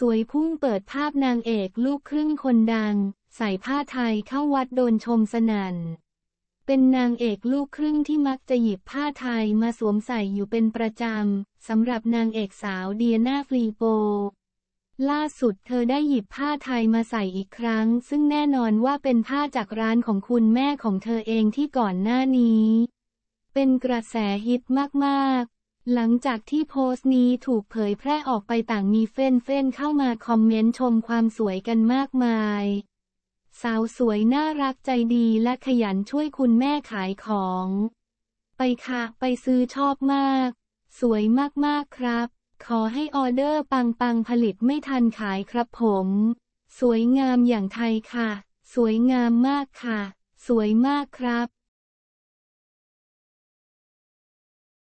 สวยพุ่งเปิดภาพนางเอกลูกครึ่งคนดัง ใส่ผ้าไทยเข้าวัดโดนชมสนัน่น เป็นนางเอกลูกครึ่งที่มักจะหยิบผ้าไทยมาสวมใส่อยู่เป็นประจำสำหรับนางเอกสาวเดียนาฟรีโป ล่าสุดเธอได้หยิบผ้าไทยมาใส่อีกครั้ง ซึ่งแน่นอนว่าเป็นผ้าจากร้านของคุณแม่ของเธอเองที่ก่อนหน้านี้ เป็นกระแสฮิตมากๆหลังจากที่โพสต์นี้ถูกเผยแพร่ออกไปต่างมีเฟ้นเฟ้นเข้ามาคอมเมนต์ชมความสวยกันมากมาย สาวสวยน่ารักใจดีและขยันช่วยคุณแม่ขายของ ไปค่ะ ไปซื้อชอบมาก สวยมากๆครับ ขอให้ออเดอร์ปังปังผลิตไม่ทันขายครับผม สวยงามอย่างไทยค่ะ สวยงามมากค่ะ สวยมากครับ